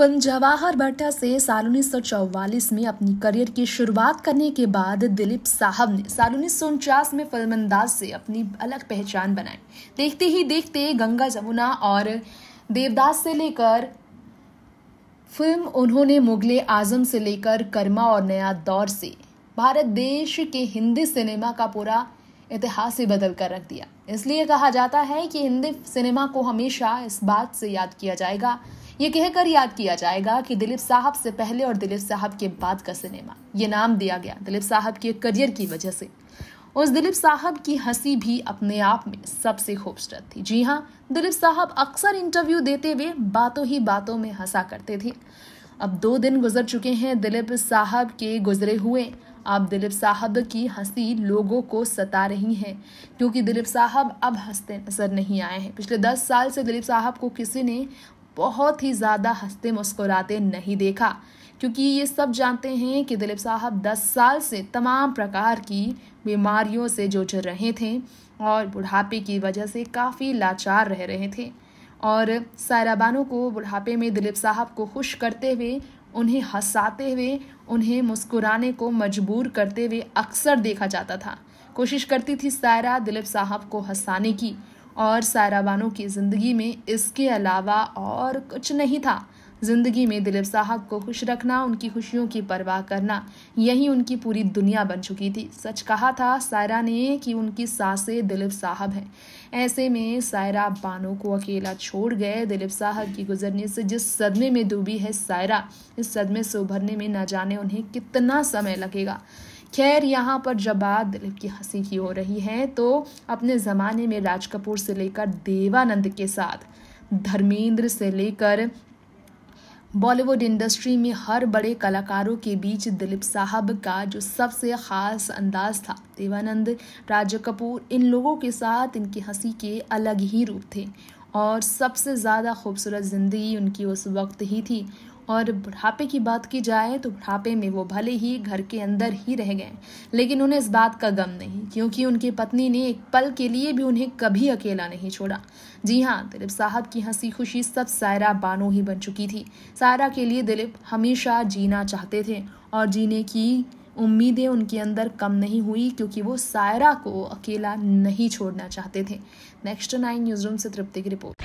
film Jawahar भट्टा से साल उन्नीस में अपनी करियर की शुरुआत करने के बाद दिलीप साहब ने साल उन्नीस में फिल्म अंदाज से अपनी अलग पहचान बनाई देखते ही देखते गंगा जमुना और देवदास से लेकर फिल्म उन्होंने मुगले आजम से लेकर कर्मा और नया दौर से भारत देश के हिंदी सिनेमा का पूरा इतिहास ही बदल कर रख दिया इसलिए कहा जाता है कि हिंदी सिनेमा को हमेशा इस बात से याद किया जाएगा ये कहकर याद किया जाएगा कि दिलीप साहब से पहले और दिलीप साहब के बाद का सिनेमा ये नाम दिया गया दिलीप साहब के करियर की वजह से उस दिलीप साहब की हंसी भी अपने आप में सबसे खूबसूरत थी जी हाँ दिलीप साहब अक्सर इंटरव्यू देते हुए बातों ही बातों में हंसा करते थे अब दो दिन गुजर चुके हैं दिलीप साहब के गुजरे हुए अब दिलीप साहब की हंसी लोगों को सता रही है क्योंकि दिलीप साहब अब हंसते नजर नहीं आए हैं पिछले दस साल से दिलीप साहब को किसी ने बहुत ही ज़्यादा हंसते मुस्कुराते नहीं देखा क्योंकि ये सब जानते हैं कि दिलीप साहब 10 साल से तमाम प्रकार की बीमारियों से जूझ रहे थे और बुढ़ापे की वजह से काफ़ी लाचार रह रहे थे और सायरा को बुढ़ापे में दिलीप साहब को खुश करते हुए उन्हें हंसाते हुए उन्हें मुस्कुराने को मजबूर करते हुए अक्सर देखा जाता था कोशिश करती थी सायरा दिलीप साहब को हंसाने की और सारा बानो की ज़िंदगी में इसके अलावा और कुछ नहीं था ज़िंदगी में दिलीप साहब को खुश रखना उनकी खुशियों की परवाह करना यही उनकी पूरी दुनिया बन चुकी थी सच कहा था सायरा ने कि उनकी सासे दिलीप साहब हैं ऐसे में सायरा बानो को अकेला छोड़ गए दिलीप साहब की गुजरने से जिस सदमे में डूबी है सायरा इस सदमे से उभरने में न जाने उन्हें कितना समय लगेगा खैर यहाँ पर जब बात दिलीप की हंसी की हो रही है तो अपने ज़माने में राज कपूर से लेकर देवानंद के साथ धर्मेंद्र से लेकर बॉलीवुड इंडस्ट्री में हर बड़े कलाकारों के बीच दिलीप साहब का जो सबसे ख़ास अंदाज था देवानंद राज कपूर इन लोगों के साथ इनकी हंसी के अलग ही रूप थे और सबसे ज़्यादा खूबसूरत ज़िंदगी उनकी उस वक्त ही थी और बुढ़ापे की बात की जाए तो बुढ़ापे में वो भले ही घर के अंदर ही रह गए लेकिन उन्हें इस बात का गम नहीं क्योंकि उनकी पत्नी ने एक पल के लिए भी उन्हें कभी अकेला नहीं छोड़ा जी हाँ दिलीप साहब की हंसी खुशी सब सायरा बानो ही बन चुकी थी सायरा के लिए दिलीप हमेशा जीना चाहते थे और जीने की उम्मीदें उनके अंदर कम नहीं हुई क्योंकि वो सायरा को अकेला नहीं छोड़ना चाहते थे नेक्स्ट नाइन न्यूज रूम से तृप्ति की रिपोर्ट